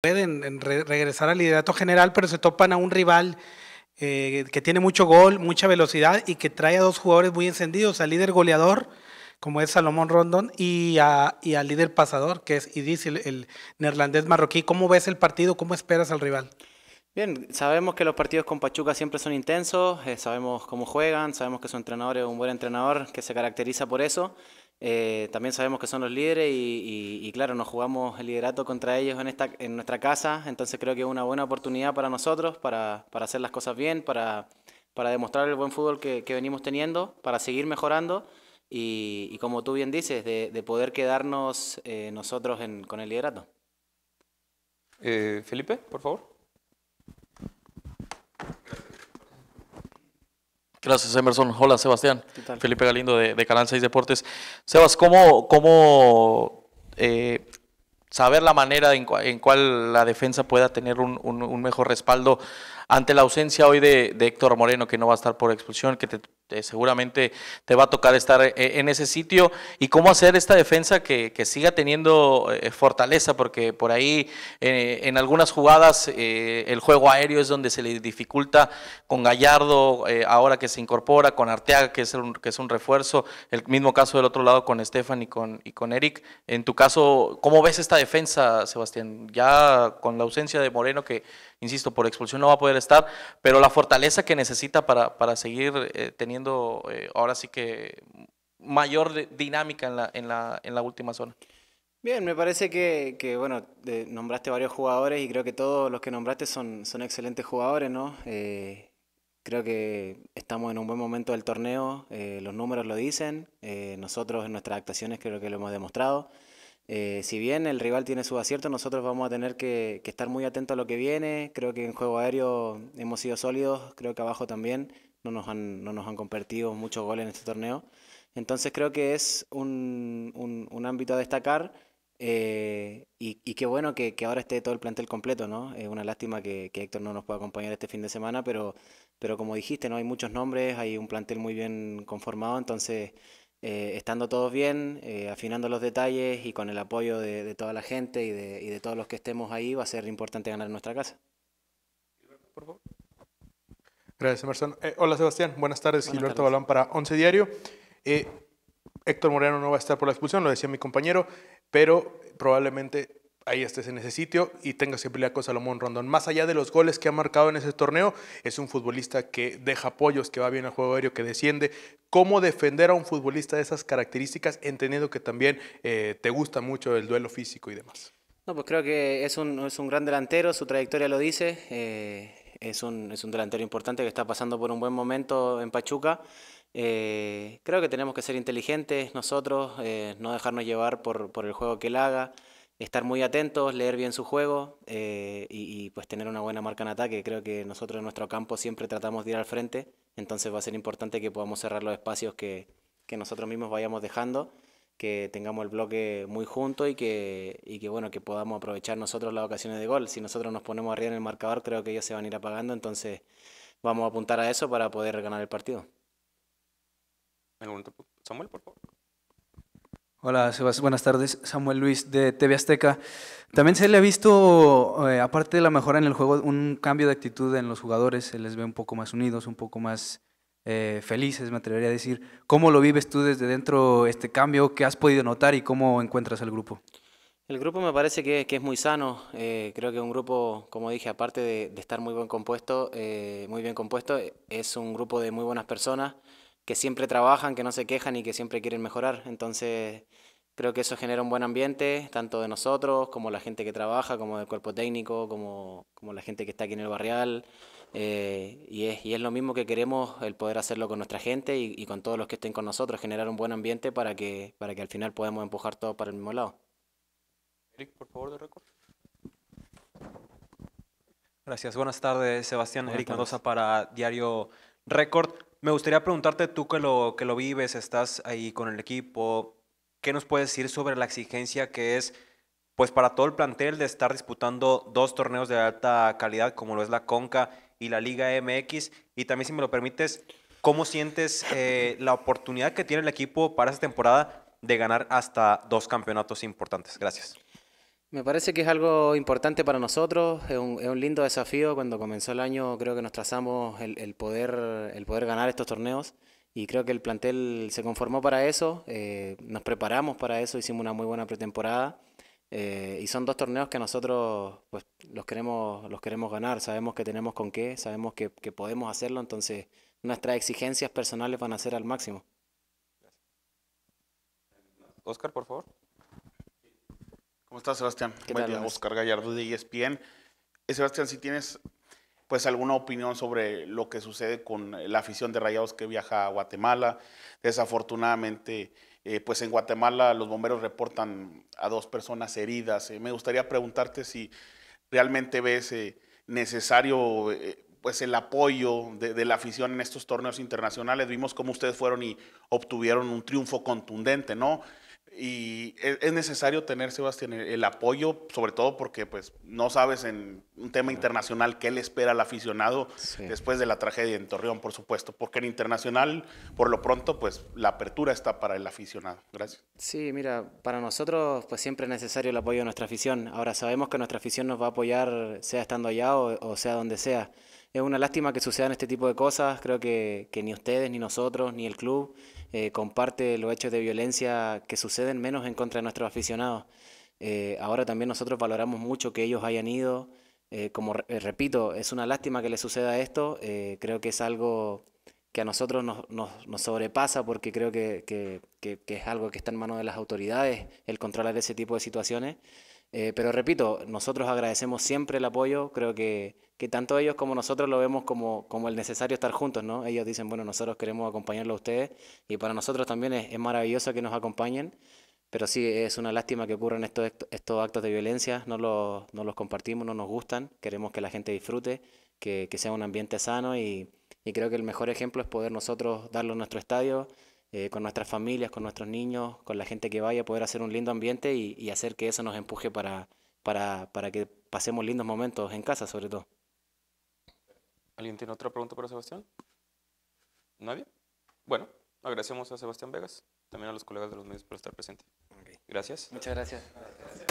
pueden regresar al liderato general, pero se topan a un rival eh, que tiene mucho gol, mucha velocidad y que trae a dos jugadores muy encendidos, al líder goleador, como es Salomón Rondón, y, al líder pasador, que es Idris, el, neerlandés marroquí. ¿Cómo ves el partido? ¿Cómo esperas al rival? Bien, sabemos que los partidos con Pachuca siempre son intensos, eh, sabemos cómo juegan, sabemos que su entrenador es un buen entrenador que se caracteriza por eso. Eh, también sabemos que son los líderes y, claro, nos jugamos el liderato contra ellos en, esta, en nuestra casa, entonces creo que es una buena oportunidad para nosotros, para, para hacer las cosas bien, para, para demostrar el buen fútbol que, que venimos teniendo, para seguir mejorando y, como tú bien dices, de, poder quedarnos eh, nosotros con el liderato. Eh, Felipe, por favor. Gracias, Emerson. Hola, Sebastián. Felipe Galindo de, Canal 6 Deportes. Sebas, ¿cómo, cómo eh, saber la manera en, cual la defensa pueda tener un, mejor respaldo ante la ausencia hoy de, Héctor Moreno, que no va a estar por expulsión, seguramente te va a tocar estar eh, en ese sitio. ¿Y cómo hacer esta defensa que, siga teniendo eh, fortaleza? Porque por ahí eh, en algunas jugadas el juego aéreo es donde se le dificulta con Gallardo, ahora que se incorpora, con Arteaga, que es, un, que es un refuerzo, el mismo caso del otro lado con Estefan con, y con Eric. En tu caso, ¿cómo ves esta defensa, Sebastián? Ya con la ausencia de Moreno que insisto, por expulsión no va a poder estar, pero la fortaleza que necesita para, seguir eh, teniendo eh, ahora sí que mayor dinámica en la, en la, última zona. Bien, me parece que, bueno, nombraste varios jugadores y creo que todos los que nombraste son, son excelentes jugadores, ¿no? Eh, creo que estamos en un buen momento del torneo, los números lo dicen, nosotros en nuestras actuaciones creo que lo hemos demostrado. Eh, si bien el rival tiene sus aciertos, nosotros vamos a tener que, estar muy atentos a lo que viene. Creo que en juego aéreo hemos sido sólidos, creo que abajo también. No nos han, no nos han compartido muchos goles en este torneo. Entonces creo que es un, un, ámbito a destacar. Eh, y, qué bueno que, ahora esté todo el plantel completo, ¿no? Es una lástima que, que, Héctor no nos pueda acompañar este fin de semana, pero, pero como dijiste, ¿no? Hay muchos nombres, hay un plantel muy bien conformado, entonces eh, estando todos bien, eh, afinando los detalles y con el apoyo de, toda la gente y de, todos los que estemos ahí, va a ser importante ganar nuestra casa. Gracias, Emerson. Eh, hola, Sebastián. Buenas tardes. Gilberto Balón para Once Diario. Héctor Moreno no va a estar por la expulsión, lo decía mi compañero, pero probablemente ahí estés en ese sitio y tengas siempre pelear con Salomón Rondón. Más allá de los goles que ha marcado en ese torneo, es un futbolista que deja apoyos, que va bien al juego aéreo, que desciende. ¿Cómo defender a un futbolista de esas características, entendiendo que también eh, te gusta mucho el duelo físico y demás? No, pues creo que es un, es un gran delantero, su trayectoria lo dice. Eh, es, un, es un delantero importante que está pasando por un buen momento en Pachuca. Eh, creo que tenemos que ser inteligentes nosotros, no dejarnos llevar por, por, el juego que él haga, estar muy atentos, leer bien su juego eh, y, pues tener una buena marca en ataque. Creo que nosotros en nuestro campo siempre tratamos de ir al frente, entonces va a ser importante que podamos cerrar los espacios que, nosotros mismos vayamos dejando, que tengamos el bloque muy junto y que, y que bueno, que podamos aprovechar nosotros las ocasiones de gol. Si nosotros nos ponemos arriba en el marcador, creo que ellos se van a ir apagando, entonces vamos a apuntar a eso para poder ganar el partido. Samuel, por favor. Hola, Sebas. Buenas tardes. Samuel Luis de TV Azteca. También se le ha visto, eh, aparte de la mejora en el juego, un cambio de actitud en los jugadores. Se les ve un poco más unidos, un poco más eh, felices, me atrevería a decir. ¿Cómo lo vives tú desde dentro este cambio? ¿Qué has podido notar y cómo encuentras al grupo? El grupo me parece que, es muy sano. Eh, creo que un grupo, como dije, aparte de, de estar muy, buen compuesto, muy bien compuesto, es un grupo de muy buenas personas que siempre trabajan, que no se quejan y que siempre quieren mejorar. Entonces, creo que eso genera un buen ambiente, tanto de nosotros como la gente que trabaja, como del cuerpo técnico, como, la gente que está aquí en el barrial. Eh, y, es, lo mismo que queremos, el poder hacerlo con nuestra gente y, con todos los que estén con nosotros, generar un buen ambiente para que, para que al final podamos empujar todo para el mismo lado. Eric, por favor, de récord. Gracias. Buenas tardes, Sebastián. Eric Mendoza para Diario Record. Me gustaría preguntarte tú que lo, que lo vives, estás ahí con el equipo, ¿qué nos puedes decir sobre la exigencia que es pues para todo el plantel de estar disputando dos torneos de alta calidad como lo es la CONCA y la Liga MX? Y también si me lo permites, ¿cómo sientes eh, la oportunidad que tiene el equipo para esta temporada de ganar hasta dos campeonatos importantes? Gracias. Me parece que es algo importante para nosotros, es un, lindo desafío. Cuando comenzó el año creo que nos trazamos el, poder, el poder ganar estos torneos y creo que el plantel se conformó para eso, eh, nos preparamos para eso, hicimos una muy buena pretemporada eh, y son dos torneos que nosotros pues, los, queremos, los queremos ganar, sabemos que tenemos con qué, sabemos que podemos hacerlo, entonces nuestras exigencias personales van a ser al máximo. Oscar, por favor. ¿Cómo estás, Sebastián? Buen Oscar Gallardo de ESPN. Eh, Sebastián, si tienes pues alguna opinión sobre lo que sucede con eh, la afición de Rayados que viaja a Guatemala. Desafortunadamente, eh, pues en Guatemala los bomberos reportan a dos personas heridas. me gustaría preguntarte si realmente ves necesario pues el apoyo de, de, la afición en estos torneos internacionales. Vimos cómo ustedes fueron y obtuvieron un triunfo contundente, ¿no? y e, es, necesario tener, Sebastián, el, apoyo, sobre todo porque pues no sabes en un tema internacional qué le espera al aficionado después de la tragedia en Torreón, por supuesto, porque en internacional, por lo pronto, pues la apertura está para el aficionado. Gracias. Sí, mira, para nosotros pues siempre es necesario el apoyo de nuestra afición. Ahora sabemos que nuestra afición nos va a apoyar, sea estando allá o, sea donde sea. Es una lástima que sucedan este tipo de cosas, creo que, que ni ustedes, ni nosotros, ni el club eh, comparte los hechos de violencia que suceden menos en contra de nuestros aficionados. Eh, ahora también nosotros valoramos mucho que ellos hayan ido. Eh, como repito, es una lástima que le suceda esto. creo que es algo que a nosotros nos, sobrepasa porque creo que, que es algo que está en manos de las autoridades el controlar ese tipo de situaciones. Eh, pero repito, nosotros agradecemos siempre el apoyo, creo que, tanto ellos como nosotros lo vemos como, como el necesario estar juntos, ¿no? Ellos dicen, bueno, nosotros queremos acompañarlos a ustedes y para nosotros también es, maravilloso que nos acompañen, pero sí, es una lástima que ocurran estos, estos actos de violencia, no los, compartimos, no nos gustan, queremos que la gente disfrute, que, sea un ambiente sano y, y creo que el mejor ejemplo es poder nosotros darlo en nuestro estadio, eh, con nuestras familias, con nuestros niños, con la gente que vaya, poder hacer un lindo ambiente y, hacer que eso nos empuje para, para, que pasemos lindos momentos en casa, sobre todo. ¿Alguien tiene otra pregunta para Sebastián? ¿Nadie? Bueno, agradecemos a Sebastián Vegas, también a los colegas de los medios por estar presentes. Gracias. Muchas gracias.